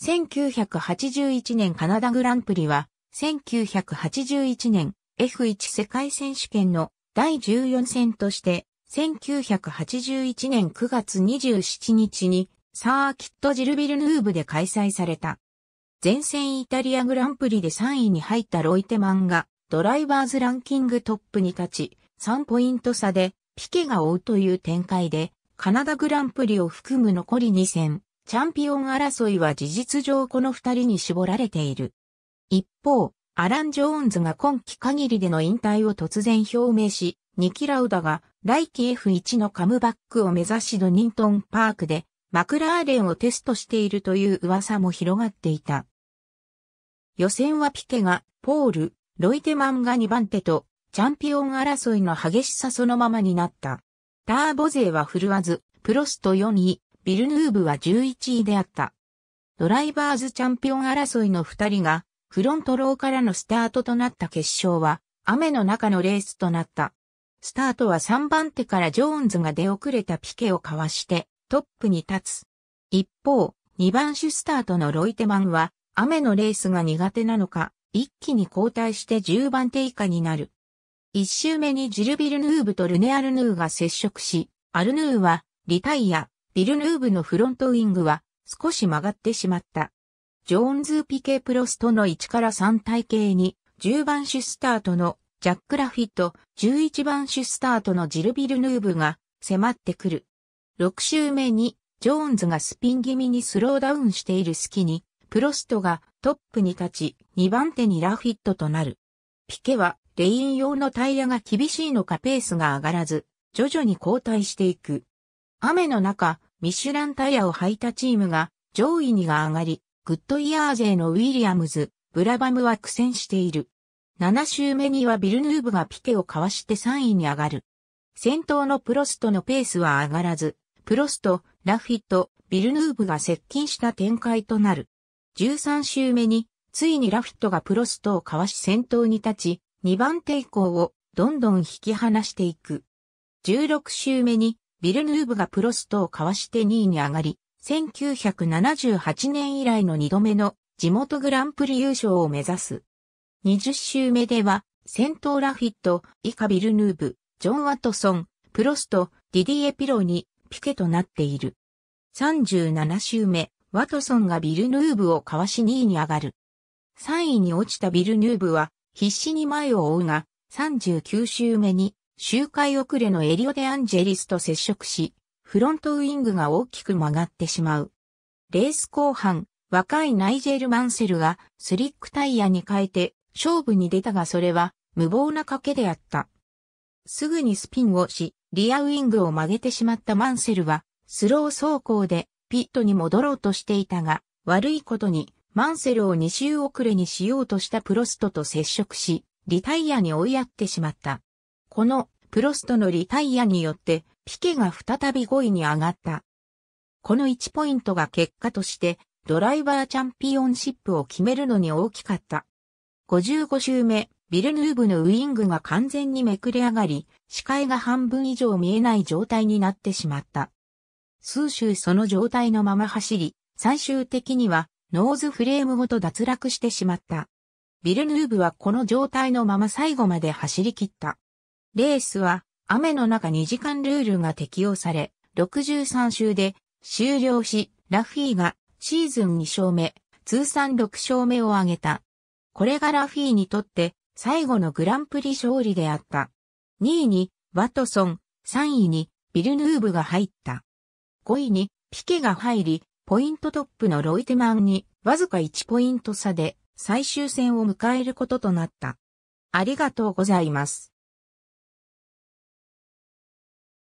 1981年カナダグランプリは、1981年 F1 世界選手権の第14戦として、1981年9月27日にサーキットジルビルヌーブで開催された。前線イタリアグランプリで3位に入ったロイテマンがドライバーズランキングトップに立ち、3ポイント差でピケが追うという展開で、カナダグランプリを含む残り2戦、チャンピオン争いは事実上この二人に絞られている。一方、アラン・ジョーンズが今季限りでの引退を突然表明し、ニキ・ラウダが来季 F1 のカムバックを目指しドニントンパークでマクラーレンをテストしているという噂も広がっていた。予選はピケがポール、ロイテマンが2番手とチャンピオン争いの激しさそのままになった。ターボ勢は振るわず、プロスト4位、ビルヌーブは11位であった。ドライバーズチャンピオン争いの2人が、フロントローからのスタートとなった決勝は、雨の中のレースとなった。スタートは3番手からジョーンズが出遅れたピケをかわして、トップに立つ。一方、2番手スタートのロイテマンは、雨のレースが苦手なのか、一気に交代して10番手以下になる。1周目にジルビルヌーブとルネアルヌーが接触し、アルヌーは、リタイア、ビルヌーブのフロントウィングは少し曲がってしまった。ジョーンズ・ピケ・プロストの1から3体系に10番手スタートのジャック・ラフィット、11番手スタートのジル・ビルヌーブが迫ってくる。6周目にジョーンズがスピン気味にスローダウンしている隙にプロストがトップに立ち2番手にラフィットとなる。ピケはレイン用のタイヤが厳しいのかペースが上がらず徐々に後退していく。雨の中、ミシュランタイヤを履いたチームが上位にが上がり、グッドイヤー勢のウィリアムズ、ブラバムは苦戦している。7周目にはビルヌーブがピケをかわして3位に上がる。先頭のプロストのペースは上がらず、プロスト、ラフィット、ビルヌーブが接近した展開となる。13周目に、ついにラフィットがプロストをかわし先頭に立ち、2番抵抗をどんどん引き離していく。16周目に、ビルヌーブがプロストをかわして2位に上がり、1978年以来の2度目の地元グランプリ優勝を目指す。20周目では、先頭ラフィット、以下ビルヌーブ、ジョン・ワトソン、プロスト、ディディエ・ピロに、ピケとなっている。37周目、ワトソンがビルヌーブをかわし2位に上がる。3位に落ちたビルヌーブは、必死に前を追うが、39周目に周回遅れのエリオデアンジェリスと接触し、フロントウィングが大きく曲がってしまう。レース後半、若いナイジェル・マンセルがスリックタイヤに変えて勝負に出たがそれは無謀な賭けであった。すぐにスピンをし、リアウィングを曲げてしまったマンセルは、スロー走行でピットに戻ろうとしていたが、悪いことにマンセルを2周遅れにしようとしたプロストと接触し、リタイアに追いやってしまった。このプロストのリタイアによってピケが再び5位に上がった。この1ポイントが結果としてドライバーチャンピオンシップを決めるのに大きかった。55周目、ビルヌーブのウイングが完全にめくれ上がり、視界が半分以上見えない状態になってしまった。数周その状態のまま走り、最終的にはノーズフレームごと脱落してしまった。ビルヌーブはこの状態のまま最後まで走り切った。レースは雨の中2時間ルールが適用され、63周で終了し、ラフィーがシーズン2勝目、通算6勝目を挙げた。これがラフィーにとって最後のグランプリ勝利であった。2位にワトソン、3位にビルヌーブが入った。5位にピケが入り、ポイントトップのロイテマンにわずか1ポイント差で最終戦を迎えることとなった。ありがとうございます。